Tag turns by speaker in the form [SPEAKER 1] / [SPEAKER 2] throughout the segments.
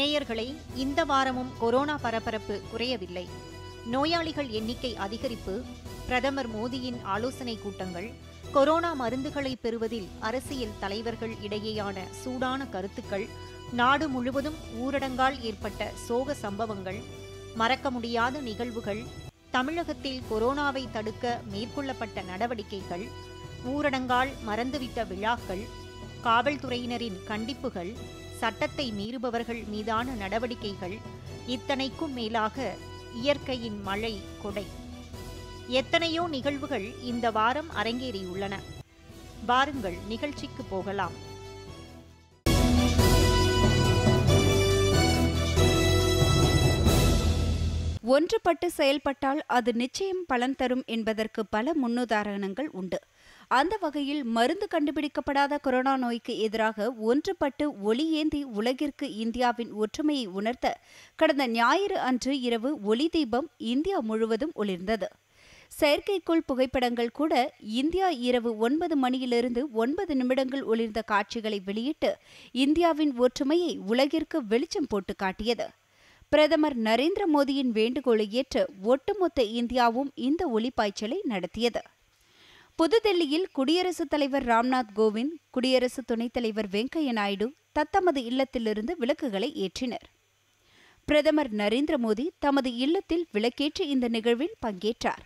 [SPEAKER 1] நேயர்களை இந்த வாரமும் கொரோனா பரபரப்பு குறையவில்லை நோயாளிகள் எண்ணிக்கை அதிகரிப்பு பிரதமர் மோடியின் ஆலோசனை கூட்டங்கள் கொரோனா மருந்துகளை பெறுவதில் அரசியல் தலைவர்கள் இடையேயான சூடான கருத்துக்கள் நாடு முழுவதும் ஊரடங்கால் ஏற்பட்ட சோக சம்பவங்கள் மறக்க முடியாத நிகழ்வுகள் தமிழகத்தில் கொரோனாவை தடுக்க மேற்கொள்ளப்பட்ட நடவடிக்கைகள் ஊரடங்கால் மறந்துவிட்ட விழாக்கள் காவல்துறையினரின் கண்டிப்புகள் சட்டத்தை மீறுபவர்கள் மீதான நடவடிக்கைகள் இத்தனைக்கும் மேலாக இயற்கையின் மழை கொடை எத்தனையோ நிகழ்வுகள் இந்த வாரம் அரங்கேறியுள்ளன வாருங்கள் நிகழ்ச்சிக்கு போகலாம்
[SPEAKER 2] ஒன்றுபட்டு செயல்பட்டால் அது நிச்சயம் பலன் தரும் என்பதற்கு பல முன்னுதாரணங்கள் உண்டு அந்த வகையில் மருந்து கண்டுபிடிக்கப்படாத கொரோனா நோய்க்கு எதிராக ஒன்றுபட்டு ஒளி ஏந்தி உலகிற்கு இந்தியாவின் ஒற்றுமையை உணர்த்த கடந்த ஞாயிறு அன்று இரவு ஒளி தீபம் இந்தியா முழுவதும் ஒளிர்ந்தது செயற்கைக்கோள் புகைப்படங்கள் கூட இந்தியா இரவு ஒன்பது மணியிலிருந்து ஒன்பது நிமிடங்கள் ஒளிர்ந்த காட்சிகளை வெளியிட்டு இந்தியாவின் ஒற்றுமையை உலகிற்கு வெளிச்சம் போட்டு காட்டியது பிரதமர் நரேந்திர மோடியின் வேண்டுகோளை ஏற்று ஒட்டுமொத்த இந்தியாவும் இந்த ஒளிப்பாய்ச்சலை நடத்தியது புதுதில்லியில் குடியரசுத் தலைவர் ராம்நாத் கோவிந்த் குடியரசு துணைத் தலைவர் வெங்கையா நாயுடு தத்தமது இல்லத்திலிருந்து விளக்குகளை ஏற்றினர் பிரதமர் நரேந்திர மோடி தமது இல்லத்தில் விளக்கேற்றி இந்த நிகழ்வில் பங்கேற்றார்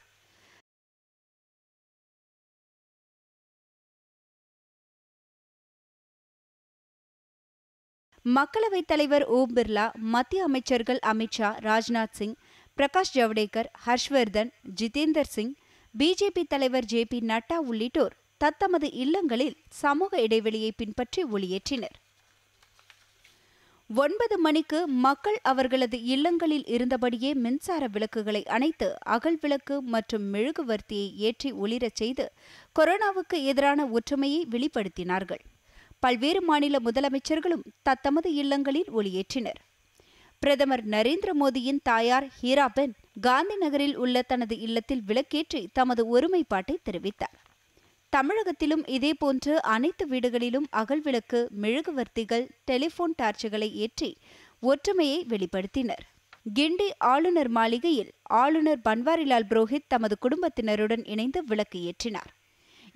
[SPEAKER 2] மக்களவைத் தலைவர் ஓம் பிர்லா மத்திய அமைச்சர்கள் அமித்ஷா ராஜ்நாத் சிங் பிரகாஷ் ஜவடேகர் ஹர்ஷ்வர்தன் ஜிதேந்தர் சிங் பிஜேபி தலைவர் ஜே பி நட்டா உள்ளிட்டோர் தத்தமது இல்லங்களில் சமூக இடைவெளியை பின்பற்றி ஒளியேற்றினர் ஒன்பது மணிக்கு மக்கள் அவர்களது இல்லங்களில் இருந்தபடியே மின்சார விளக்குகளை அணைத்து அகல் விளக்கு மற்றும் மெழுகுவர்த்தியை ஏற்றி ஒளிரச் செய்து கொரோனாவுக்கு எதிரான ஒற்றுமையை வெளிப்படுத்தினார்கள் பல்வேறு மாநில முதலமைச்சர்களும் தத்தமது இல்லங்களில் ஒளியேற்றினர் பிரதமர் நரேந்திர மோடியின் தாயார் ஹீராபென் காந்தி நகரில் உள்ள தனது இல்லத்தில் விளக்கேற்றி தமது ஒருமைப்பாட்டை தெரிவித்தார் தமிழகத்திலும் இதேபோன்று அனைத்து வீடுகளிலும் அகல் விளக்கு மெழுகுவர்த்திகள் டெலிபோன் டார்ச்சுகளை ஏற்றி ஒற்றுமையை வெளிப்படுத்தினர் கிண்டி ஆளுநர் மாளிகையில் ஆளுநர் பன்வாரிலால் புரோஹித் தமது குடும்பத்தினருடன் இணைந்து விளக்கு ஏற்றினார்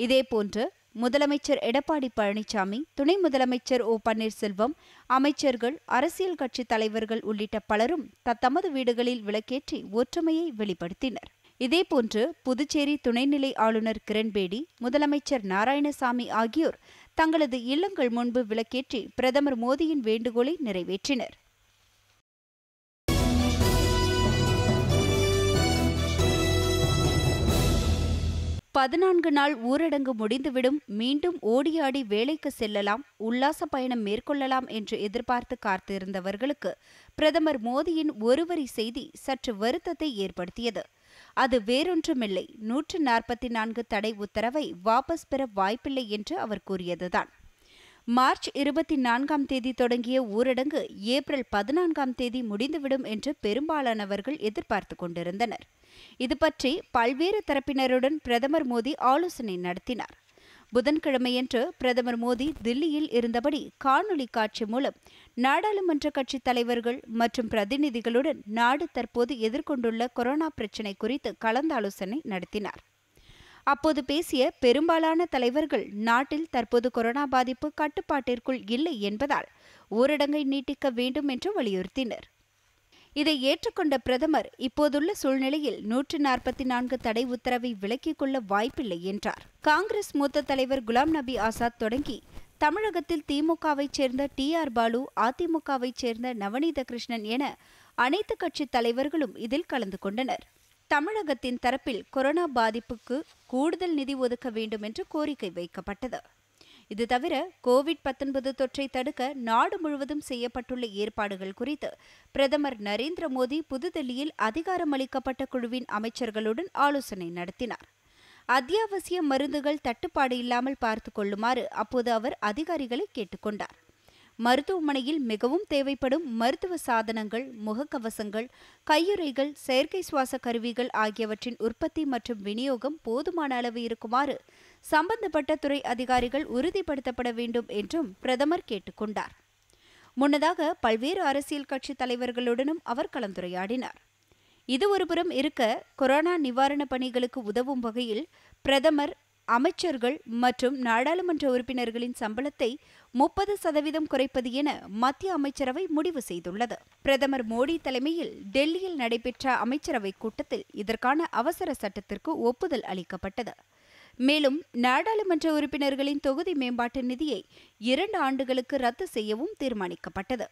[SPEAKER 2] இதேபோன்று முதலமைச்சர் எடப்பாடி பழனிசாமி துணை முதலமைச்சர் ஓ பன்னீர்செல்வம் அமைச்சர்கள் அரசியல் கட்சி தலைவர்கள் உள்ளிட்ட பலரும் தத்தமது வீடுகளில் விளக்கேற்றி ஒற்றுமையை வெளிப்படுத்தினர் இதேபோன்று புதுச்சேரி துணைநிலை ஆளுநர் கிரண்பேடி முதலமைச்சர் நாராயணசாமி ஆகியோர் தங்களது இல்லங்கள் முன்பு விளக்கேற்றி பிரதமர் மோடியின் வேண்டுகோளை நிறைவேற்றினர் பதினான்கு நாள் ஊரடங்கு முடிந்துவிடும் மீண்டும் ஓடியாடி வேலைக்கு செல்லலாம் உல்லாச பயணம் மேற்கொள்ளலாம் என்று எதிர்பார்த்து காத்திருந்தவர்களுக்கு பிரதமர் மோடியின் ஒருவரி செய்தி சற்று வருத்தத்தை ஏற்படுத்தியது அது வேறொன்றுமில்லை நூற்று நாற்பத்தி நான்கு தடை உத்தரவை வாபஸ் பெற வாய்ப்பில்லை என்று அவர் கூறியதுதான் மார்ச் இருபத்தி நான்காம் தேதி தொடங்கிய ஊரடங்கு ஏப்ரல் பதினான்காம் தேதி முடிந்துவிடும் என்று பெரும்பாலானவர்கள் எதிர்பார்த்து கொண்டிருந்தனர் இது பற்றி பல்வேறு தரப்பினருடன் பிரதமர் மோடி ஆலோசனை நடத்தினார் புதன்கிழமையன்று பிரதமர் மோடி தில்லியில் இருந்தபடி காணொலி காட்சி மூலம் நாடாளுமன்ற கட்சித் தலைவர்கள் மற்றும் பிரதிநிதிகளுடன் நாடு தற்போது எதிர்கொண்டுள்ள கொரோனா பிரச்சினை குறித்து கலந்தாலோசனை நடத்தினார் அப்போது பேசிய பெரும்பாலான தலைவர்கள் நாட்டில் தற்போது கொரோனா பாதிப்பு கட்டுப்பாட்டிற்குள் இல்லை என்பதால் ஊரடங்கை நீட்டிக்க வேண்டும் என்று வலியுறுத்தினர் இதை ஏற்றுக்கொண்ட பிரதமர் இப்போதுள்ள சூழ்நிலையில் நூற்று நாற்பத்தி நான்கு தடை உத்தரவை விலக்கிக் கொள்ள வாய்ப்பில்லை என்றார் காங்கிரஸ் மூத்த தலைவர் குலாம் நபி ஆசாத் தொடங்கி தமிழகத்தில் திமுகவைச் சேர்ந்த டி ஆர் பாலு அதிமுகவைச் சேர்ந்த நவநீத கிருஷ்ணன் என அனைத்து கட்சி தலைவர்களும் இதில் கலந்து கொண்டனர் தமிழகத்தின் தரப்பில் கொரோனா பாதிப்புக்கு கூடுதல் நிதி ஒதுக்க வேண்டும் என்று கோரிக்கை வைக்கப்பட்டது இது தவிர கோவிட் பத்தொன்பது தொற்றை தடுக்க நாடு முழுவதும் செய்யப்பட்டுள்ள ஏற்பாடுகள் குறித்து பிரதமர் நரேந்திர மோடி புதுதில்லியில் அதிகாரமளிக்கப்பட்ட குழுவின் அமைச்சர்களுடன் ஆலோசனை நடத்தினார் அத்தியாவசிய மருந்துகள் தட்டுப்பாடு இல்லாமல் பார்த்து கொள்ளுமாறு அப்போது அவர் அதிகாரிகளை கேட்டுக்கொண்டார் மருத்துவமனையில் மிகவும் தேவைப்படும் மருத்துவ சாதனங்கள் முகக்கவசங்கள் கையுறைகள் செயற்கை சுவாச கருவிகள் ஆகியவற்றின் உற்பத்தி மற்றும் விநியோகம் போதுமான அளவு இருக்குமாறு சம்பந்தப்பட்ட துறை அதிகாரிகள் உறுதிப்படுத்தப்பட வேண்டும் என்றும் பிரதமர் கேட்டுக்கொண்டார் முன்னதாக பல்வேறு அரசியல் கட்சி தலைவர்களுடனும் அவர் கலந்துரையாடினார் இது ஒருபுறம் இருக்க கொரோனா நிவாரண பணிகளுக்கு உதவும் வகையில் பிரதமர் அமைச்சர்கள் மற்றும் நாடாளுமன்ற உறுப்பினர்களின் சம்பளத்தை முப்பது சதவீதம் குறைப்பது என மத்திய அமைச்சரவை முடிவு செய்துள்ளது பிரதமர் மோடி தலைமையில் டெல்லியில் நடைபெற்ற அமைச்சரவை கூட்டத்தில் இதற்கான அவசர சட்டத்திற்கு ஒப்புதல் அளிக்கப்பட்டது மேலும் நாடாளுமன்ற உறுப்பினர்களின் தொகுதி மேம்பாட்டு நிதியை இரண்டு ஆண்டுகளுக்கு ரத்து செய்யவும் தீர்மானிக்கப்பட்டது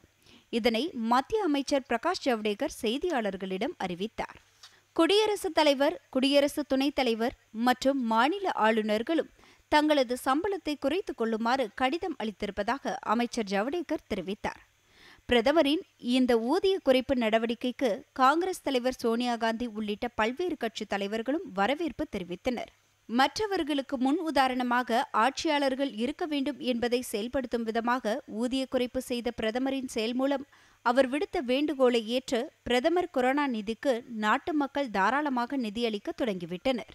[SPEAKER 2] இதனை மத்திய அமைச்சர் பிரகாஷ் ஜவடேகர் செய்தியாளர்களிடம் அறிவித்தார் குடியரசுத் தலைவர் குடியரசு துணைத் தலைவர் மற்றும் மாநில ஆளுநர்களும் தங்களது சம்பளத்தை குறைத்துக் கொள்ளுமாறு கடிதம் அளித்திருப்பதாக அமைச்சர் ஜவடேகர் தெரிவித்தார் பிரதமரின் இந்த ஊதிய குறைப்பு நடவடிக்கைக்கு காங்கிரஸ் தலைவர் சோனியா காந்தி உள்ளிட்ட பல்வேறு கட்சித் தலைவர்களும் வரவேற்பு தெரிவித்தனர் மற்றவர்களுக்கு முன் உதாரணமாக ஆட்சியாளர்கள் இருக்க வேண்டும் என்பதை செயல்படுத்தும் விதமாக ஊதிய குறைப்பு செய்த பிரதமரின் செயல் மூலம் அவர் விடுத்த வேண்டுகோளை ஏற்று பிரதமர் கொரோனா நிதிக்கு நாட்டு மக்கள் தாராளமாக நிதியளிக்க தொடங்கிவிட்டனர்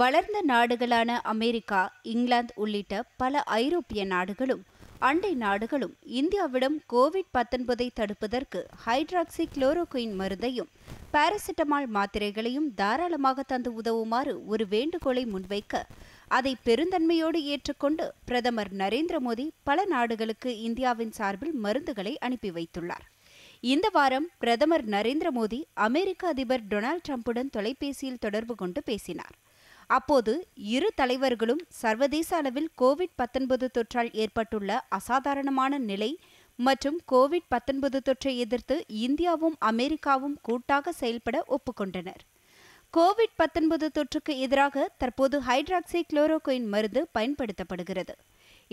[SPEAKER 2] வளர்ந்த நாடுகளான அமெரிக்கா இங்கிலாந்து உள்ளிட்ட பல ஐரோப்பிய நாடுகளும் அண்டை நாடுகளும் இந்தியாவிடம் கோவிட் பத்தொன்பதை தடுப்பதற்கு ஹைட்ராக்சி குளோரோகுயின் மருந்தையும் பாராசிட்டமால் மாத்திரைகளையும் தாராளமாக தந்து உதவுமாறு ஒரு வேண்டுகோளை முன்வைக்க அதை பெருந்தன்மையோடு ஏற்றுக்கொண்டு பிரதமர் நரேந்திர மோடி பல நாடுகளுக்கு இந்தியாவின் சார்பில் மருந்துகளை அனுப்பி வைத்துள்ளார் இந்த வாரம் பிரதமர் நரேந்திர மோடி அமெரிக்க அதிபர் டொனால்ட் டிரம்புடன் தொலைபேசியில் தொடர்பு கொண்டு பேசினார் அப்போது இரு தலைவர்களும் சர்வதேச அளவில் கோவிட் பத்தொன்பது தொற்றால் ஏற்பட்டுள்ள அசாதாரணமான நிலை மற்றும் கோவிட் பத்தொன்பது தொற்றை எதிர்த்து இந்தியாவும் அமெரிக்காவும் கூட்டாக செயல்பட ஒப்புக்கொண்டனர் கோவிட் பத்தொன்பது தொற்றுக்கு எதிராக தற்போது ஹைட்ராக்சி குளோரோகுயின் மருந்து பயன்படுத்தப்படுகிறது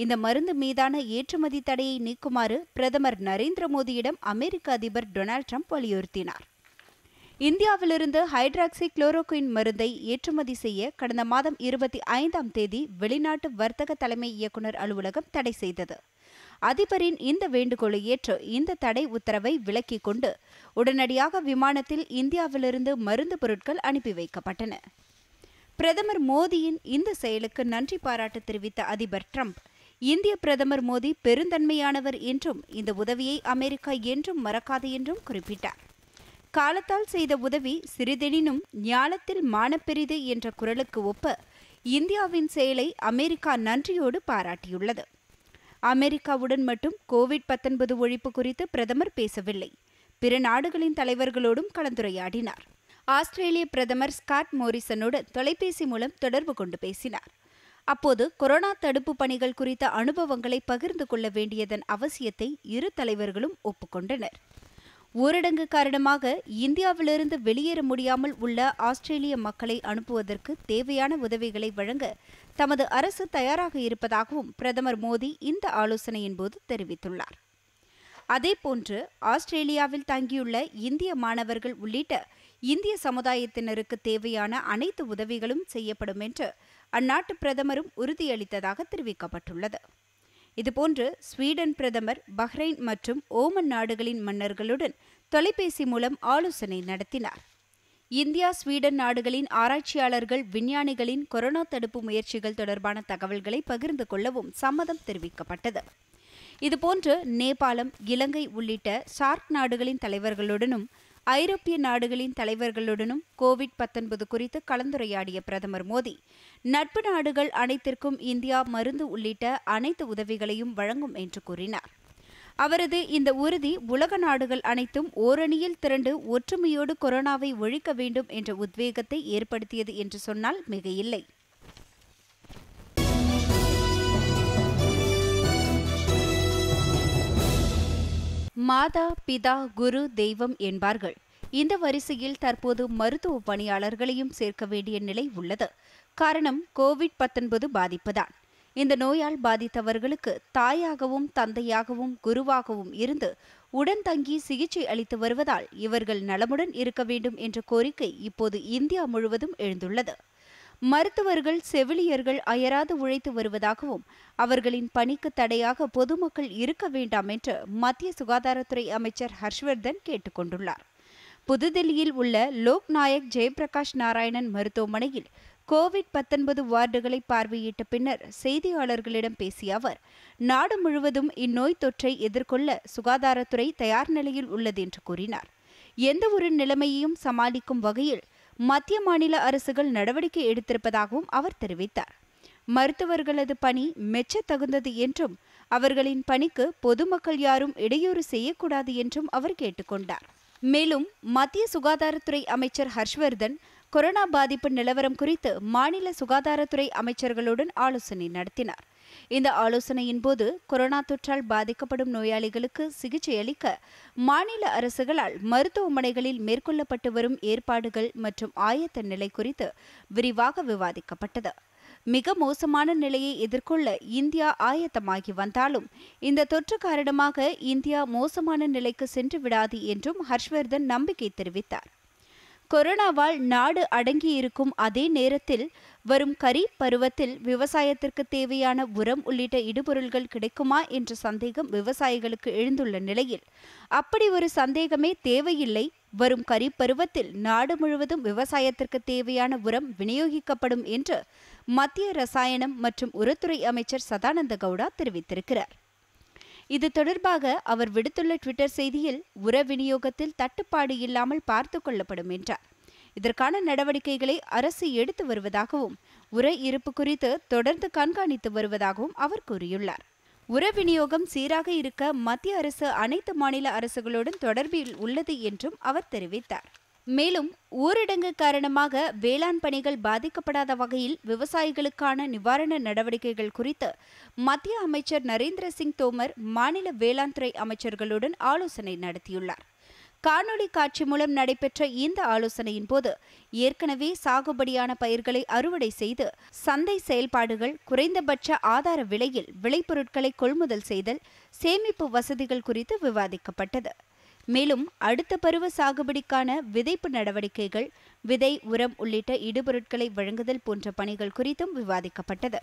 [SPEAKER 2] இந்த மருந்து மீதான ஏற்றுமதி தடையை நீக்குமாறு பிரதமர் நரேந்திர மோடியிடம் அமெரிக்க அதிபர் டொனால்ட் ட்ரம்ப் வலியுறுத்தினார் இந்தியாவிலிருந்து ஹைட்ராக்சி குளோரோக்வின் மருந்தை ஏற்றுமதி செய்ய கடந்த மாதம் இருபத்தி ஐந்தாம் தேதி வெளிநாட்டு வர்த்தக தலைமை இயக்குநர் அலுவலகம் தடை செய்தது அதிபரின் இந்த வேண்டுகோளை ஏற்று இந்த தடை உத்தரவை விலக்கிக் கொண்டு உடனடியாக விமானத்தில் இந்தியாவிலிருந்து மருந்து பொருட்கள் அனுப்பி வைக்கப்பட்டன பிரதமர் மோடியின் இந்த செயலுக்கு நன்றி பாராட்டு தெரிவித்த அதிபர் ட்ரம்ப் இந்திய பிரதமர் மோடி பெருந்தன்மையானவர் என்றும் இந்த உதவியை அமெரிக்கா என்றும் மறக்காது என்றும் குறிப்பிட்டார் காலத்தால் செய்த உதவி சிறிதெனினும் ஞானத்தில் மானப்பெரிது என்ற குரலுக்கு ஒப்ப இந்தியாவின் செயலை அமெரிக்கா நன்றியோடு பாராட்டியுள்ளது அமெரிக்காவுடன் மட்டும் கோவிட் பத்தொன்பது ஒழிப்பு குறித்து பிரதமர் பேசவில்லை பிற நாடுகளின் தலைவர்களோடும் கலந்துரையாடினார் ஆஸ்திரேலிய பிரதமர் ஸ்காட் மோரிசனுடன் தொலைபேசி மூலம் தொடர்பு கொண்டு பேசினார் அப்போது கொரோனா தடுப்பு பணிகள் குறித்த அனுபவங்களை பகிர்ந்து கொள்ள வேண்டியதன் அவசியத்தை இரு தலைவர்களும் ஒப்புக்கொண்டனர் ஊரடங்கு காரணமாக இந்தியாவிலிருந்து வெளியேற முடியாமல் உள்ள ஆஸ்திரேலிய மக்களை அனுப்புவதற்கு தேவையான உதவிகளை வழங்க தமது அரசு தயாராக இருப்பதாகவும் பிரதமர் மோடி இந்த ஆலோசனையின் போது தெரிவித்துள்ளார் அதேபோன்று ஆஸ்திரேலியாவில் தங்கியுள்ள இந்திய மாணவர்கள் உள்ளிட்ட இந்திய சமுதாயத்தினருக்கு தேவையான அனைத்து உதவிகளும் செய்யப்படும் என்று அந்நாட்டு பிரதமரும் உறுதியளித்ததாக தெரிவிக்கப்பட்டுள்ளது இதுபோன்று ஸ்வீடன் பிரதமர் பஹ்ரைன் மற்றும் ஓமன் நாடுகளின் மன்னர்களுடன் தொலைபேசி மூலம் ஆலோசனை நடத்தினார் இந்தியா ஸ்வீடன் நாடுகளின் ஆராய்ச்சியாளர்கள் விஞ்ஞானிகளின் கொரோனா தடுப்பு முயற்சிகள் தொடர்பான தகவல்களை பகிர்ந்து கொள்ளவும் சம்மதம் தெரிவிக்கப்பட்டது இதுபோன்று நேபாளம் இலங்கை உள்ளிட்ட சார்க் நாடுகளின் தலைவர்களுடனும் ஐரோப்பிய நாடுகளின் தலைவர்களுடனும் கோவிட் பத்தொன்பது குறித்து கலந்துரையாடிய பிரதமர் மோடி நட்பு நாடுகள் அனைத்திற்கும் இந்தியா மருந்து உள்ளிட்ட அனைத்து உதவிகளையும் வழங்கும் என்று கூறினார் அவரது இந்த உறுதி உலக நாடுகள் அனைத்தும் ஓரணியில் திரண்டு ஒற்றுமையோடு கொரோனாவை ஒழிக்க வேண்டும் என்ற உத்வேகத்தை ஏற்படுத்தியது என்று சொன்னால் மிகையில்லை மாதா பிதா குரு தெய்வம் என்பார்கள் இந்த வரிசையில் தற்போது மருத்துவ பணியாளர்களையும் சேர்க்க வேண்டிய நிலை உள்ளது காரணம் கோவிட் பத்தொன்பது பாதிப்பு தான் இந்த நோயால் பாதித்தவர்களுக்கு தாயாகவும் தந்தையாகவும் குருவாகவும் இருந்து உடன் தங்கி சிகிச்சை அளித்து வருவதால் இவர்கள் நலமுடன் இருக்க வேண்டும் என்ற கோரிக்கை இப்போது இந்தியா முழுவதும் எழுந்துள்ளது மருத்துவர்கள் செவிலியர்கள் அயராது உழைத்து வருவதாகவும் அவர்களின் பணிக்கு தடையாக பொதுமக்கள் இருக்க வேண்டாம் என்று மத்திய சுகாதாரத்துறை அமைச்சர் ஹர்ஷ்வர்தன் கேட்டுக்கொண்டுள்ளார் புதுதில்லியில் உள்ள லோக்நாயக் ஜெயபிரகாஷ் நாராயணன் மருத்துவமனையில் கோவிட் பத்தொன்பது வார்டுகளை பார்வையிட்ட பின்னர் செய்தியாளர்களிடம் பேசிய அவர் நாடு முழுவதும் இந்நோய் தொற்றை எதிர்கொள்ள சுகாதாரத்துறை தயார் நிலையில் உள்ளது என்று கூறினார் எந்தவொரு நிலைமையையும் சமாளிக்கும் வகையில் மத்திய மாநில அரசுகள் நடவடிக்கை எடுத்திருப்பதாகவும் அவர் தெரிவித்தார் மருத்துவர்களது பணி மெச்சத்தகுந்தது என்றும் அவர்களின் பணிக்கு பொதுமக்கள் யாரும் இடையூறு செய்யக்கூடாது என்றும் அவர் கேட்டுக்கொண்டார் மேலும் மத்திய சுகாதாரத்துறை அமைச்சர் ஹர்ஷ்வர்தன் கொரோனா பாதிப்பு நிலவரம் குறித்து மாநில சுகாதாரத்துறை அமைச்சர்களுடன் ஆலோசனை நடத்தினார் இந்த ஆலோசனையின் போது கொரோனா தொற்றால் பாதிக்கப்படும் நோயாளிகளுக்கு சிகிச்சை அளிக்க மாநில அரசுகளால் மருத்துவமனைகளில் மேற்கொள்ளப்பட்டு வரும் ஏற்பாடுகள் மற்றும் ஆயத்த நிலை குறித்து விரிவாக விவாதிக்கப்பட்டது மிக மோசமான நிலையை எதிர்கொள்ள இந்தியா ஆயத்தமாகி வந்தாலும் இந்த தொற்று காரணமாக இந்தியா மோசமான நிலைக்கு சென்று விடாது என்றும் ஹர்ஷ்வர்தன் நம்பிக்கை தெரிவித்தார் கொரோனாவால் நாடு அடங்கியிருக்கும் அதே நேரத்தில் வரும் கரீப் பருவத்தில் விவசாயத்திற்கு தேவையான உரம் உள்ளிட்ட இடுபொருள்கள் கிடைக்குமா என்ற சந்தேகம் விவசாயிகளுக்கு எழுந்துள்ள நிலையில் அப்படி ஒரு சந்தேகமே தேவையில்லை வரும் கரீப் பருவத்தில் நாடு முழுவதும் விவசாயத்திற்கு தேவையான உரம் விநியோகிக்கப்படும் என்று மத்திய ரசாயனம் மற்றும் உரத்துறை அமைச்சர் சதானந்த கவுடா தெரிவித்திருக்கிறார் இது தொடர்பாக அவர் விடுத்துள்ள ட்விட்டர் செய்தியில் உர விநியோகத்தில் தட்டுப்பாடு இல்லாமல் பார்த்து கொள்ளப்படும் என்றார் இதற்கான நடவடிக்கைகளை அரசு எடுத்து வருவதாகவும் உர இருப்பு குறித்து தொடர்ந்து கண்காணித்து வருவதாகவும் அவர் கூறியுள்ளார் உர விநியோகம் சீராக இருக்க மத்திய அரசு அனைத்து மாநில அரசுகளுடன் தொடர்பில் உள்ளது என்றும் அவர் தெரிவித்தார் மேலும் ஊரடங்கு காரணமாக வேளாண் பணிகள் பாதிக்கப்படாத வகையில் விவசாயிகளுக்கான நிவாரண நடவடிக்கைகள் குறித்து மத்திய அமைச்சர் நரேந்திர சிங் தோமர் மாநில வேளாண் துறை அமைச்சர்களுடன் ஆலோசனை நடத்தியுள்ளார் காணொலி காட்சி மூலம் நடைபெற்ற இந்த ஆலோசனையின் போது ஏற்கனவே சாகுபடியான பயிர்களை அறுவடை செய்து சந்தை செயல்பாடுகள் குறைந்தபட்ச ஆதார விலையில் விளைபொருட்களை கொள்முதல் செய்தல் சேமிப்பு வசதிகள் குறித்து விவாதிக்கப்பட்டது மேலும் அடுத்த பருவ சாகுபடிக்கான விதைப்பு நடவடிக்கைகள் விதை உரம் உள்ளிட்ட இடுபொருட்களை வழங்குதல் போன்ற பணிகள் குறித்தும் விவாதிக்கப்பட்டது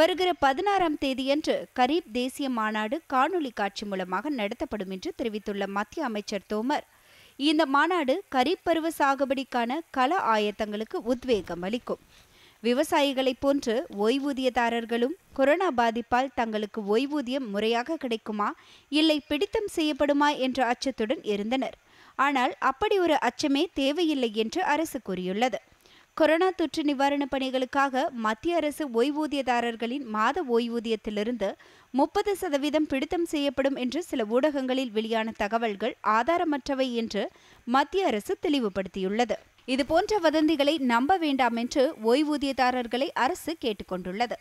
[SPEAKER 2] வருகிற பதினாறாம் தேதியன்று கரீப் தேசிய மாநாடு காணொலி காட்சி மூலமாக நடத்தப்படும் என்று தெரிவித்துள்ள மத்திய அமைச்சர் தோமர் இந்த மாநாடு கரீப் பருவ சாகுபடிக்கான கள ஆயத்தங்களுக்கு உத்வேகம் அளிக்கும் விவசாயிகளைப் போன்று ஓய்வூதியதாரர்களும் கொரோனா பாதிப்பால் தங்களுக்கு ஓய்வூதியம் முறையாக கிடைக்குமா இல்லை பிடித்தம் செய்யப்படுமா என்ற அச்சத்துடன் இருந்தனர் ஆனால் அப்படி ஒரு அச்சமே தேவையில்லை என்று அரசு கூறியுள்ளது கொரோனா தொற்று நிவாரணப் பணிகளுக்காக மத்திய அரசு ஓய்வூதியதாரர்களின் மாத ஓய்வூதியத்திலிருந்து முப்பது சதவீதம் பிடித்தம் செய்யப்படும் என்று சில ஊடகங்களில் வெளியான தகவல்கள் ஆதாரமற்றவை என்று மத்திய அரசு தெளிவுபடுத்தியுள்ளது இதுபோன்ற வதந்திகளை நம்ப வேண்டாம் என்று ஓய்வூதியதாரர்களை அரசு கேட்டுக்கொண்டுள்ளது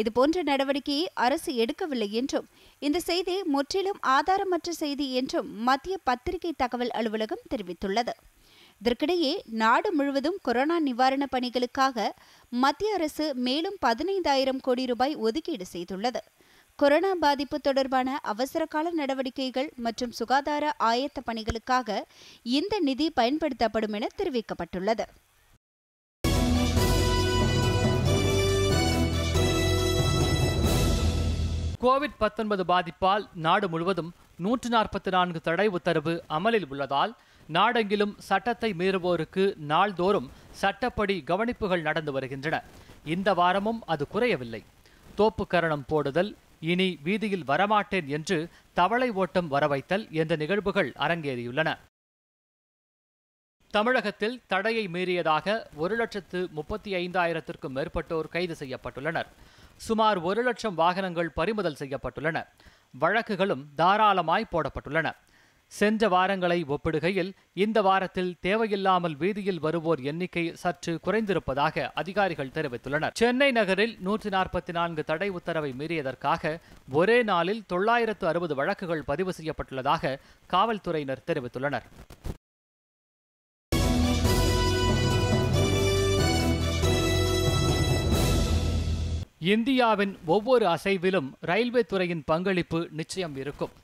[SPEAKER 2] இதுபோன்ற நடவடிக்கையை அரசு எடுக்கவில்லை என்றும் இந்த செய்தி முற்றிலும் ஆதாரமற்ற செய்தி என்றும் மத்திய பத்திரிகை தகவல் அலுவலகம் தெரிவித்துள்ளது இதற்கிடையே நாடு முழுவதும் கொரோனா நிவாரண பணிகளுக்காக மத்திய அரசு மேலும் பதினைந்தாயிரம் கோடி ரூபாய் ஒதுக்கீடு செய்துள்ளது கொரோனா பாதிப்பு தொடர்பான அவசரகால நடவடிக்கைகள் மற்றும் சுகாதார ஆயத்த பணிகளுக்காக இந்த நிதி பயன்படுத்தப்படும் என தெரிவிக்கப்பட்டுள்ளது
[SPEAKER 3] கோவிட் பத்தொன்பது பாதிப்பால் நாடு முழுவதும் நூற்று நாற்பத்தி நான்கு தடை உத்தரவு அமலில் உள்ளதால் நாடெங்கிலும் சட்டத்தை மீறுவோருக்கு நாள்தோறும் சட்டப்படி கவனிப்புகள் நடந்து வருகின்றன இந்த வாரமும் அது குறையவில்லை தோப்புக்கரணம் போடுதல் இனி வீதியில் வரமாட்டேன் என்று தவளை ஓட்டம் வரவைத்தல் என்ற நிகழ்வுகள் அரங்கேறியுள்ளன தமிழகத்தில் தடையை மீறியதாக ஒரு லட்சத்து முப்பத்தி ஐந்தாயிரத்திற்கும் மேற்பட்டோர் கைது செய்யப்பட்டுள்ளனர் சுமார் ஒரு லட்சம் வாகனங்கள் பறிமுதல் செய்யப்பட்டுள்ளன வழக்குகளும் தாராளமாய் போடப்பட்டுள்ளன சென்ற வாரங்களை ஒப்பிடுகையில் இந்த வாரத்தில் தேவையில்லாமல் வீதியில் வருவோர் எண்ணிக்கை சற்று குறைந்திருப்பதாக அதிகாரிகள் தெரிவித்துள்ளனர் சென்னை நகரில் நூற்றி நாற்பத்தி நான்கு தடை உத்தரவை மீறியதற்காக ஒரே நாளில் தொள்ளாயிரத்து அறுபது வழக்குகள் பதிவு செய்யப்பட்டுள்ளதாக காவல்துறையினர் தெரிவித்துள்ளனர் இந்தியாவின் ஒவ்வொரு அசைவிலும் ரயில்வே துறையின் பங்களிப்பு நிச்சயம் இருக்கும்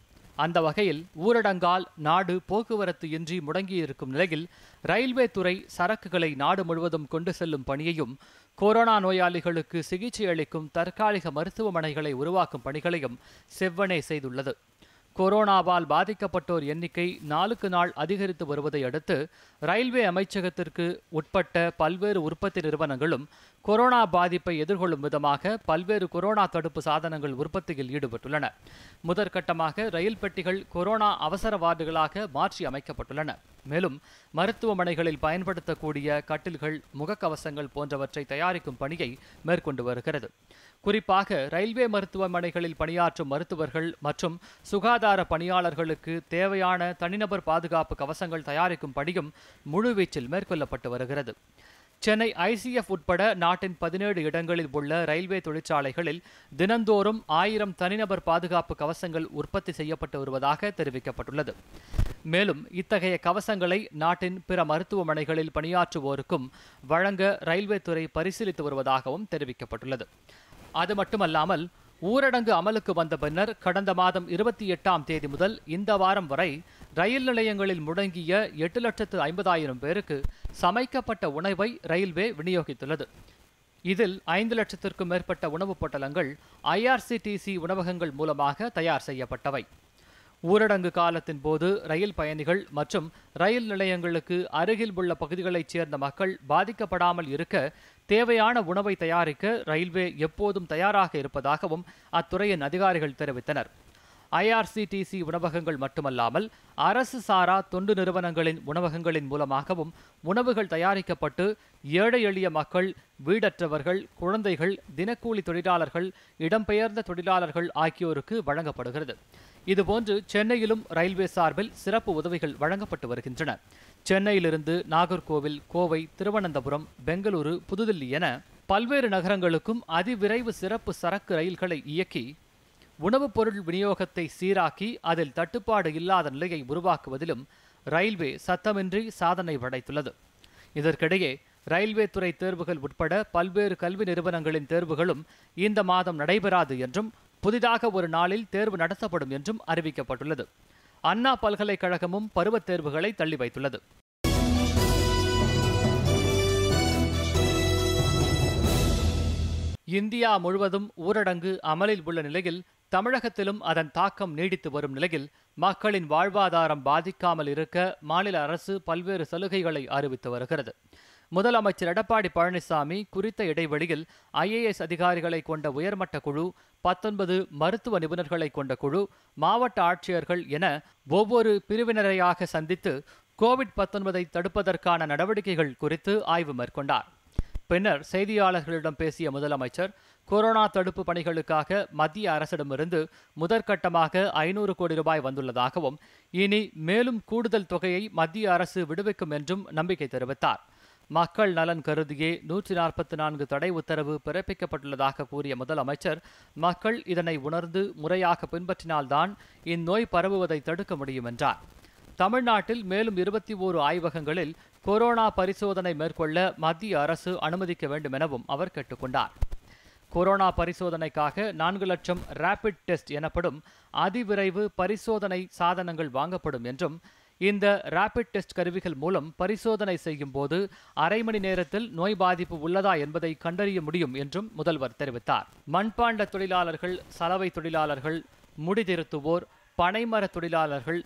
[SPEAKER 3] அந்த வகையில் ஊரடங்கால் நாடு போக்குவரத்து இன்றி முடங்கியிருக்கும் நிலையில் ரயில்வே துறை சரக்குகளை நாடு முழுவதும் கொண்டு செல்லும் பணியையும் கொரோனா நோயாளிகளுக்கு சிகிச்சை அளிக்கும் தற்காலிக மருத்துவமனைகளை உருவாக்கும் பணிகளையும் செவ்வனே செய்துள்ளது கொரோனாவால் பாதிக்கப்பட்டோர் எண்ணிக்கை நாளுக்கு நாள் அதிகரித்து வருவதை அடுத்து ரயில்வே அமைச்சகத்திற்கு உட்பட்ட பல்வேறு உற்பத்தி நிறுவனங்களும் கொரோனா பாதிப்பை எதிர்கொள்ளும் விதமாக பல்வேறு கொரோனா தடுப்பு சாதனங்கள் உற்பத்தியில் ஈடுபட்டுள்ளன முதற்கட்டமாக ரயில் பெட்டிகள் கொரோனா அவசர வார்டுகளாக மாற்றி அமைக்கப்பட்டுள்ளன மேலும் மருத்துவமனைகளில் பயன்படுத்தக்கூடிய கட்டில்கள் முகக்கவசங்கள் போன்றவற்றை தயாரிக்கும் பணியை மேற்கொண்டு வருகிறது குறிப்பாக ரயில்வே மருத்துவமனைகளில் பணியாற்றும் மருத்துவர்கள் மற்றும் சுகாதார பணியாளர்களுக்கு தேவையான தனிநபர் பாதுகாப்பு கவசங்கள் தயாரிக்கும் பணியும் முழுவீச்சில் மேற்கொள்ளப்பட்டு வருகிறது சென்னை ஐசிஎஃப் உட்பட நாட்டின் பதினேழு இடங்களில் உள்ள ரயில்வே தொழிற்சாலைகளில் தினந்தோறும் ஆயிரம் தனிநபர் பாதுகாப்பு கவசங்கள் உற்பத்தி செய்யப்பட்டு வருவதாக தெரிவிக்கப்பட்டுள்ளது மேலும் இத்தகைய கவசங்களை நாட்டின் பிற மருத்துவமனைகளில் பணியாற்றுவோருக்கும் வழங்க ரயில்வே துறை பரிசீலித்து வருவதாகவும் தெரிவிக்கப்பட்டுள்ளது அது மட்டுமல்லாமல் ஊரடங்கு அமலுக்கு வந்த பின்னர் கடந்த மாதம் இருபத்தி எட்டாம் தேதி முதல் இந்த வாரம் வரை ரயில் நிலையங்களில் முடங்கிய எட்டு லட்சத்து ஐம்பதாயிரம் பேருக்கு சமைக்கப்பட்ட உணவை ரயில்வே விநியோகித்துள்ளது இதில் ஐந்து லட்சத்திற்கும் மேற்பட்ட உணவுப் பொட்டலங்கள் ஐஆர்சிடிசி உணவகங்கள் மூலமாக தயார் செய்யப்பட்டவை ஊரடங்கு காலத்தின் போது ரயில் பயணிகள் மற்றும் ரயில் நிலையங்களுக்கு அருகில் உள்ள பகுதிகளைச் சேர்ந்த மக்கள் பாதிக்கப்படாமல் இருக்க தேவையான உணவை தயாரிக்க ரயில்வே எப்போதும் தயாராக இருப்பதாகவும் அத்துறையின் அதிகாரிகள் தெரிவித்தனர் ஐஆர்சிடிசி உணவகங்கள் மட்டுமல்லாமல் அரசு சாரா தொண்டு நிறுவனங்களின் உணவகங்களின் மூலமாகவும் உணவுகள் தயாரிக்கப்பட்டு ஏழை எளிய மக்கள் வீடற்றவர்கள் குழந்தைகள் தினக்கூலி தொழிலாளர்கள் இடம்பெயர்ந்த தொழிலாளர்கள் ஆகியோருக்கு வழங்கப்படுகிறது இதுபோன்று சென்னையிலும் ரயில்வே சார்பில் சிறப்பு உதவிகள் வழங்கப்பட்டு வருகின்றன சென்னையிலிருந்து நாகர்கோவில் கோவை திருவனந்தபுரம் பெங்களூரு புதுதில்லி என பல்வேறு நகரங்களுக்கும் அதிவிரைவு சிறப்பு சரக்கு ரயில்களை இயக்கி உணவுப் பொருள் விநியோகத்தை சீராக்கி அதில் தட்டுப்பாடு இல்லாத நிலையை உருவாக்குவதிலும் ரயில்வே சத்தமின்றி சாதனை படைத்துள்ளது இதற்கிடையே ரயில்வே துறை தேர்வுகள் உட்பட பல்வேறு கல்வி நிறுவனங்களின் தேர்வுகளும் இந்த மாதம் நடைபெறாது என்றும் புதிதாக ஒரு நாளில் தேர்வு நடத்தப்படும் என்றும் அறிவிக்கப்பட்டுள்ளது அண்ணா பல்கலைக்கழகமும் பருவத் தேர்வுகளை தள்ளி வைத்துள்ளது இந்தியா முழுவதும் ஊரடங்கு அமலில் உள்ள நிலையில் தமிழகத்திலும் அதன் தாக்கம் நீடித்து வரும் நிலையில் மக்களின் வாழ்வாதாரம் பாதிக்காமல் இருக்க மாநில அரசு பல்வேறு சலுகைகளை அறிவித்து வருகிறது முதலமைச்சர் எடப்பாடி பழனிசாமி குறித்த இடைவெளியில் ஐஏஎஸ் அதிகாரிகளை கொண்ட உயர்மட்ட குழு பத்தொன்பது மருத்துவ நிபுணர்களை கொண்ட குழு மாவட்ட ஆட்சியர்கள் என ஒவ்வொரு பிரிவினரையாக சந்தித்து கோவிட் பத்தொன்பதை தடுப்பதற்கான நடவடிக்கைகள் குறித்து ஆய்வு மேற்கொண்டார் பின்னர் செய்தியாளர்களிடம் பேசிய முதலமைச்சர் கொரோனா தடுப்பு பணிகளுக்காக மத்திய அரசிடமிருந்து முதற்கட்டமாக ஐநூறு கோடி ரூபாய் வந்துள்ளதாகவும் இனி மேலும் கூடுதல் தொகையை மத்திய அரசு விடுவிக்கும் என்றும் நம்பிக்கை தெரிவித்தார் மக்கள் நலன் கருதியே நூற்றி நாற்பத்தி நான்கு தடை உத்தரவு பிறப்பிக்கப்பட்டுள்ளதாக கூறிய முதலமைச்சர் மக்கள் இதனை உணர்ந்து முறையாக பின்பற்றினால்தான் இந்நோய் பரவுவதை தடுக்க முடியும் என்றார் தமிழ்நாட்டில் மேலும் இருபத்தி ஓரு ஆய்வகங்களில் கொரோனா பரிசோதனை மேற்கொள்ள மத்திய அரசு அனுமதிக்க வேண்டும் எனவும் அவர் கேட்டுக்கொண்டார் கொரோனா பரிசோதனைக்காக நான்கு லட்சம் ரேபிட் டெஸ்ட் எனப்படும் அதிவிரைவு பரிசோதனை சாதனங்கள் வாங்கப்படும் என்றும் இந்த ராபிட் டெஸ்ட் கருவிகள் மூலம் பரிசோதனை செய்யும் போது அரை மணி நேரத்தில் நோய் பாதிப்பு உள்ளதா என்பதை கண்டறிய முடியும் என்றும் முதல்வர் தெரிவித்தார் மண்பாண்ட தொழிலாளர்கள் சலவை தொழிலாளர்கள் முடிதிருத்துவோர் பனைமர தொழிலாளர்கள்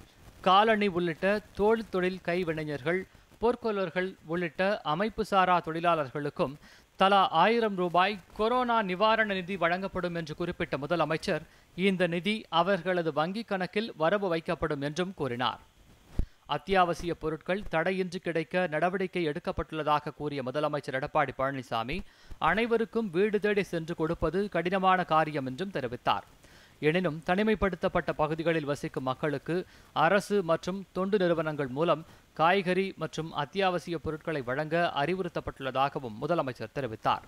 [SPEAKER 3] காலணி உள்ளிட்ட தோல் தொழில் கைவினைஞர்கள் போர்க்கொல்லர்கள் உள்ளிட்ட அமைப்பு சாரா தொழிலாளர்களுக்கும் தலா ஆயிரம் ரூபாய் கொரோனா நிவாரண நிதி வழங்கப்படும் என்று குறிப்பிட்ட முதலமைச்சர் இந்த நிதி அவர்களது வங்கிக் கணக்கில் வரவு வைக்கப்படும் என்றும் கூறினார் அத்தியாவசிய பொருட்கள் தடையின்றி கிடைக்க நடவடிக்கை எடுக்கப்பட்டுள்ளதாக கூறிய முதலமைச்சர் எடப்பாடி பழனிசாமி அனைவருக்கும் வீடு தேடி சென்று கொடுப்பது கடினமான காரியம் என்றும் தெரிவித்தார் எனினும் தனிமைப்படுத்தப்பட்ட பகுதிகளில் வசிக்கும் மக்களுக்கு அரசு மற்றும் தொண்டு நிறுவனங்கள் மூலம் காய்கறி மற்றும் அத்தியாவசிய பொருட்களை வழங்க அறிவுறுத்தப்பட்டுள்ளதாகவும் முதலமைச்சர் தெரிவித்தார்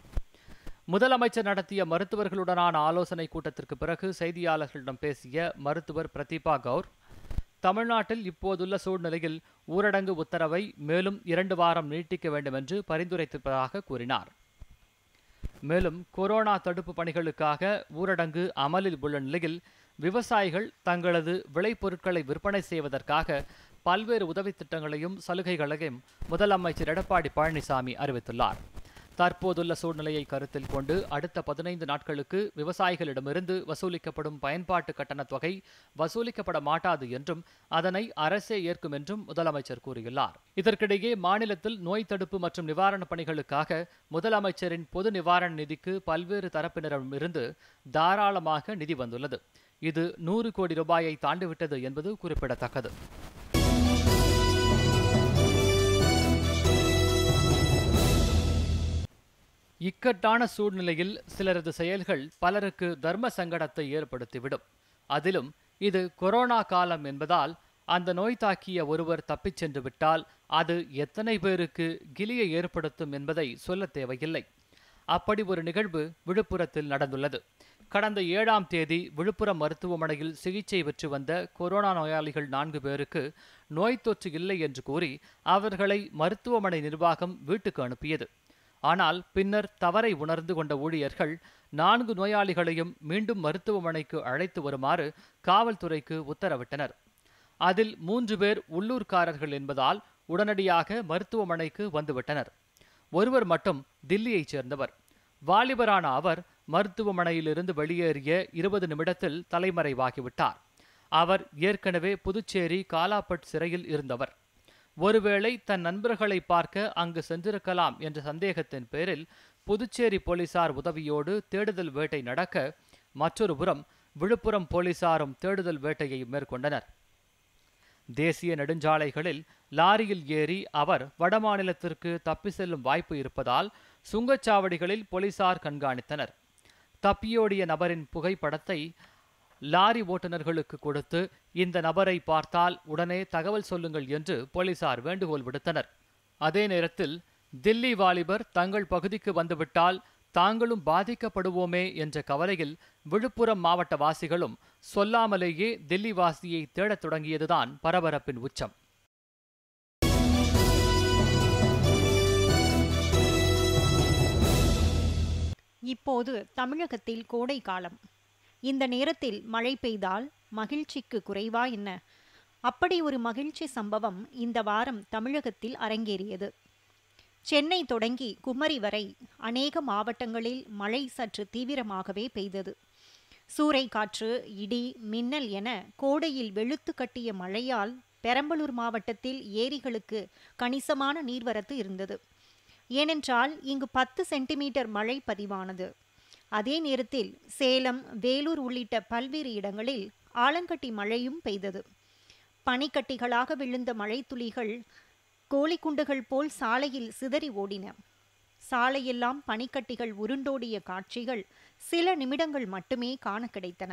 [SPEAKER 3] முதலமைச்சர் நடத்திய மருத்துவர்களுடனான ஆலோசனை கூட்டத்திற்கு பிறகு செய்தியாளர்களிடம் பேசிய மருத்துவர் பிரதீபா கவுர் தமிழ்நாட்டில் இப்போதுள்ள சூழ்நிலையில் ஊரடங்கு உத்தரவை மேலும் இரண்டு வாரம் நீட்டிக்க வேண்டும் என்று பரிந்துரைத்திருப்பதாக கூறினார் மேலும் கொரோனா தடுப்பு பணிகளுக்காக ஊரடங்கு அமலில் உள்ள நிலையில் விவசாயிகள் தங்களது விளைபொருட்களை விற்பனை செய்வதற்காக பல்வேறு உதவி திட்டங்களையும் சலுகைகளையும் முதலமைச்சர் எடப்பாடி பழனிசாமி அறிவித்துள்ளார் தற்போதுள்ள சூழ்நிலையை கருத்தில் கொண்டு அடுத்த பதினைந்து நாட்களுக்கு விவசாயிகளிடமிருந்து வசூலிக்கப்படும் பயன்பாட்டு கட்டணத் தொகை வசூலிக்கப்பட மாட்டாது என்றும் அதனை அரசே ஏற்கும் என்றும் முதலமைச்சர் கூறியுள்ளார் இதற்கிடையே மாநிலத்தில் நோய் தடுப்பு மற்றும் நிவாரணப் பணிகளுக்காக முதலமைச்சரின் பொது நிவாரண நிதிக்கு பல்வேறு தரப்பினரிடமிருந்து தாராளமாக நிதி வந்துள்ளது இது நூறு கோடி ரூபாயை தாண்டிவிட்டது என்பது குறிப்பிடத்தக்கது இக்கட்டான சூழ்நிலையில் சிலரது செயல்கள் பலருக்கு தர்ம சங்கடத்தை ஏற்படுத்திவிடும் அதிலும் இது கொரோனா காலம் என்பதால் அந்த நோய் தாக்கிய ஒருவர் தப்பிச் சென்று விட்டால் அது எத்தனை பேருக்கு கிலியை ஏற்படுத்தும் என்பதை சொல்ல தேவையில்லை அப்படி ஒரு நிகழ்வு விழுப்புரத்தில் நடந்துள்ளது கடந்த ஏழாம் தேதி விழுப்புரம் மருத்துவமனையில் சிகிச்சை பெற்று வந்த கொரோனா நோயாளிகள் நான்கு பேருக்கு நோய் தொற்று இல்லை என்று கூறி அவர்களை மருத்துவமனை நிர்வாகம் வீட்டுக்கு அனுப்பியது ஆனால் பின்னர் தவறை உணர்ந்து கொண்ட ஊழியர்கள் நான்கு நோயாளிகளையும் மீண்டும் மருத்துவமனைக்கு அழைத்து வருமாறு காவல்துறைக்கு உத்தரவிட்டனர் அதில் மூன்று பேர் உள்ளூர்காரர்கள் என்பதால் உடனடியாக மருத்துவமனைக்கு வந்துவிட்டனர் ஒருவர் மட்டும் தில்லியைச் சேர்ந்தவர் வாலிபரான அவர் மருத்துவமனையிலிருந்து வெளியேறிய இருபது நிமிடத்தில் தலைமறைவாகிவிட்டார் அவர் ஏற்கனவே புதுச்சேரி காலாபட் சிறையில் இருந்தவர் ஒருவேளை தன் நண்பர்களை பார்க்க அங்கு சென்றிருக்கலாம் என்ற சந்தேகத்தின் பேரில் புதுச்சேரி போலீசார் உதவியோடு தேடுதல் வேட்டை நடக்க மற்றொரு புறம் விழுப்புரம் போலீசாரும் தேடுதல் வேட்டையை மேற்கொண்டனர் தேசிய நெடுஞ்சாலைகளில் லாரியில் ஏறி அவர் வடமாநிலத்திற்கு தப்பி செல்லும் வாய்ப்பு இருப்பதால் சுங்கச்சாவடிகளில் போலீசார் கண்காணித்தனர் தப்பியோடிய நபரின் புகைப்படத்தை லாரி ஓட்டுநர்களுக்கு கொடுத்து இந்த நபரை பார்த்தால் உடனே தகவல் சொல்லுங்கள் என்று போலீசார் வேண்டுகோள் விடுத்தனர் அதே நேரத்தில் தில்லி வாலிபர் தங்கள் பகுதிக்கு வந்துவிட்டால் தாங்களும் பாதிக்கப்படுவோமே என்ற கவலையில் விழுப்புரம் மாவட்ட வாசிகளும் சொல்லாமலேயே தில்லி வாசியை தேடத் தொடங்கியதுதான் பரபரப்பின் உச்சம்
[SPEAKER 1] இப்போது தமிழகத்தில் கோடை காலம் இந்த நேரத்தில் மழை பெய்தால் மகிழ்ச்சிக்கு குறைவா என்ன அப்படி ஒரு மகிழ்ச்சி சம்பவம் இந்த வாரம் தமிழகத்தில் அரங்கேறியது சென்னை தொடங்கி குமரி வரை அநேக மாவட்டங்களில் மழை சற்று தீவிரமாகவே பெய்தது சூறை காற்று இடி மின்னல் என கோடையில் வெளுத்து கட்டிய மழையால் பெரம்பலூர் மாவட்டத்தில் ஏரிகளுக்கு கணிசமான நீர்வரத்து இருந்தது ஏனென்றால் இங்கு பத்து சென்டிமீட்டர் மழை பதிவானது அதே நேரத்தில் சேலம் வேலூர் உள்ளிட்ட பல்வேறு இடங்களில் ஆலங்கட்டி மழையும் பெய்தது பனிக்கட்டிகளாக விழுந்த மழை துளிகள் கோழிக்குண்டுகள் போல் சாலையில் சிதறி ஓடின சாலையெல்லாம் பனிக்கட்டிகள் உருண்டோடிய காட்சிகள் சில நிமிடங்கள் மட்டுமே காண கிடைத்தன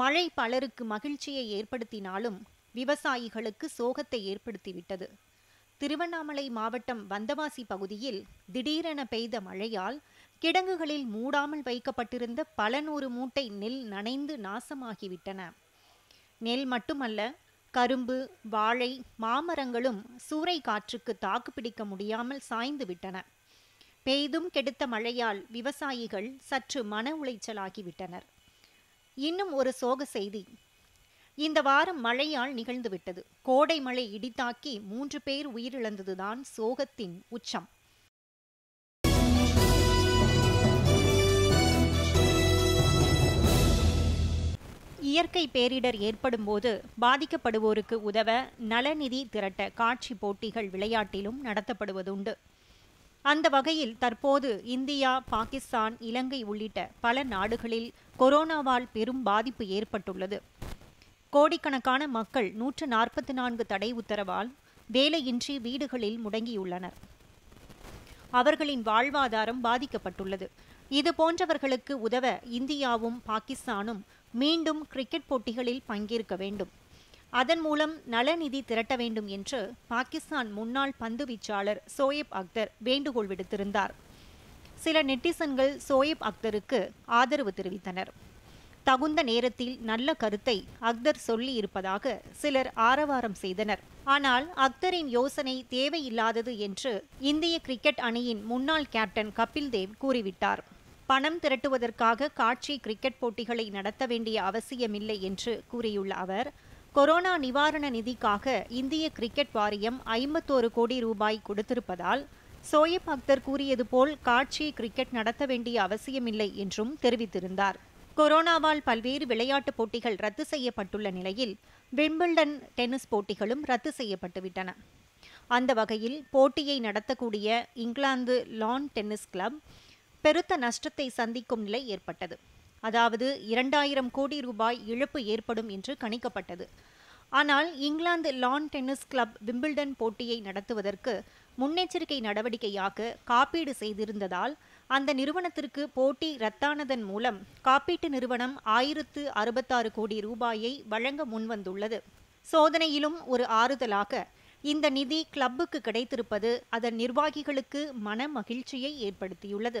[SPEAKER 1] மழை பலருக்கு மகிழ்ச்சியை ஏற்படுத்தினாலும் விவசாயிகளுக்கு சோகத்தை ஏற்படுத்திவிட்டது திருவண்ணாமலை மாவட்டம் வந்தவாசி பகுதியில் திடீரென பெய்த மழையால் கிடங்குகளில் மூடாமல் வைக்கப்பட்டிருந்த பல நூறு மூட்டை நெல் நனைந்து நாசமாகிவிட்டன நெல் மட்டுமல்ல கரும்பு வாழை மாமரங்களும் சூறை காற்றுக்கு தாக்குப்பிடிக்க முடியாமல் சாய்ந்து விட்டன பெய்தும் கெடுத்த மழையால் விவசாயிகள் சற்று மன உளைச்சலாகிவிட்டனர் இன்னும் ஒரு சோக செய்தி இந்த வாரம் மழையால் நிகழ்ந்துவிட்டது கோடை மழை இடித்தாக்கி மூன்று பேர் உயிரிழந்ததுதான் சோகத்தின் உச்சம் இயற்கை பேரிடர் ஏற்படும் போது பாதிக்கப்படுவோருக்கு உதவ நலநிதி திரட்ட காட்சி போட்டிகள் விளையாட்டிலும் நடத்தப்படுவதுண்டு அந்த வகையில் தற்போது இந்தியா பாகிஸ்தான் இலங்கை உள்ளிட்ட பல நாடுகளில் கொரோனாவால் பெரும் பாதிப்பு ஏற்பட்டுள்ளது கோடிக்கணக்கான மக்கள் நூற்று நாற்பத்தி நான்கு தடை உத்தரவால் வேலையின்றி வீடுகளில் முடங்கியுள்ளனர் அவர்களின் வாழ்வாதாரம் பாதிக்கப்பட்டுள்ளது இது போன்றவர்களுக்கு உதவ இந்தியாவும் பாகிஸ்தானும் மீண்டும் கிரிக்கெட் போட்டிகளில் பங்கேற்க வேண்டும் அதன் மூலம் நலநிதி திரட்ட வேண்டும் என்று பாகிஸ்தான் முன்னாள் பந்து வீச்சாளர் சோயிப் அக்தர் வேண்டுகோள் விடுத்திருந்தார் சில நெட்டிசன்கள் சோயிப் அக்தருக்கு ஆதரவு தெரிவித்தனர் தகுந்த நேரத்தில் நல்ல கருத்தை அக்தர் சொல்லி இருப்பதாக சிலர் ஆரவாரம் செய்தனர் ஆனால் அக்தரின் யோசனை தேவையில்லாதது என்று இந்திய கிரிக்கெட் அணியின் முன்னாள் கேப்டன் கபில் தேவ் கூறிவிட்டார் பணம் திரட்டுவதற்காக காட்சி கிரிக்கெட் போட்டிகளை நடத்த வேண்டிய அவசியமில்லை என்று கூறியுள்ள அவர் கொரோனா நிவாரண நிதிக்காக இந்திய கிரிக்கெட் வாரியம் ஐம்பத்தோரு கோடி ரூபாய் கொடுத்திருப்பதால் சோயப் அக்தர் கூறியது போல் காட்சி கிரிக்கெட் நடத்த வேண்டிய அவசியமில்லை என்றும் தெரிவித்திருந்தார் கொரோனாவால் பல்வேறு விளையாட்டுப் போட்டிகள் ரத்து செய்யப்பட்டுள்ள நிலையில் விம்பிள்டன் டென்னிஸ் போட்டிகளும் ரத்து செய்யப்பட்டுவிட்டன அந்த வகையில் போட்டியை நடத்தக்கூடிய இங்கிலாந்து லான் டென்னிஸ் கிளப் பெருத்த நஷ்டத்தை சந்திக்கும் நிலை ஏற்பட்டது அதாவது இரண்டாயிரம் கோடி ரூபாய் இழப்பு ஏற்படும் என்று கணிக்கப்பட்டது ஆனால் England lawn tennis club Wimbledon போட்டியை நடத்துவதற்கு முன்னெச்சரிக்கை நடவடிக்கையாக காப்பீடு செய்திருந்ததால் அந்த நிறுவனத்திற்கு போட்டி ரத்தானதன் மூலம் காப்பீட்டு நிறுவனம் ஆயிரத்து அறுபத்தாறு கோடி ரூபாயை வழங்க முன்வந்துள்ளது சோதனையிலும் ஒரு ஆறுதலாக இந்த நிதி கிளப்புக்கு கிடைத்திருப்பது அதன் நிர்வாகிகளுக்கு மன மகிழ்ச்சியை ஏற்படுத்தியுள்ளது